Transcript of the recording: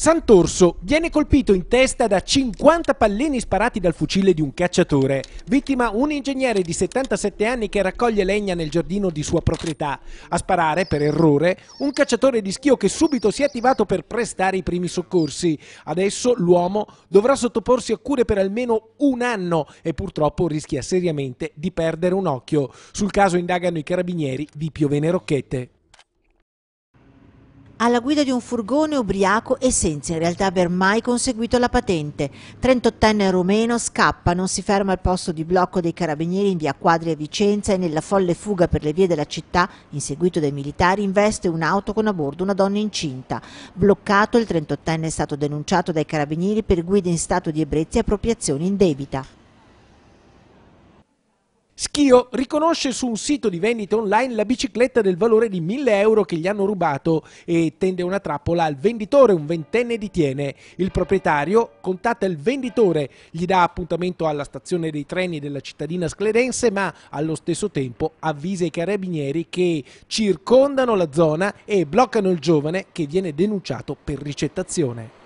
Sant'Orso viene colpito in testa da 50 pallini sparati dal fucile di un cacciatore. Vittima un ingegnere di 77 anni che raccoglie legna nel giardino di sua proprietà. A sparare, per errore, un cacciatore di schio che subito si è attivato per prestare i primi soccorsi. Adesso l'uomo dovrà sottoporsi a cure per almeno un anno e purtroppo rischia seriamente di perdere un occhio. Sul caso indagano i carabinieri di Piovene Rocchette alla guida di un furgone ubriaco e senza in realtà aver mai conseguito la patente. 38enne rumeno scappa, non si ferma al posto di blocco dei carabinieri in via Quadri a Vicenza e nella folle fuga per le vie della città, inseguito dai militari, investe un'auto con a bordo una donna incinta. Bloccato, il 38enne è stato denunciato dai carabinieri per guida in stato di ebbrezza e appropriazione indebita. Schio riconosce su un sito di vendita online la bicicletta del valore di 1000 euro che gli hanno rubato e tende una trappola al venditore, un ventenne di Tiene. Il proprietario contatta il venditore, gli dà appuntamento alla stazione dei treni della cittadina scledense ma allo stesso tempo avvisa i carabinieri che circondano la zona e bloccano il giovane che viene denunciato per ricettazione.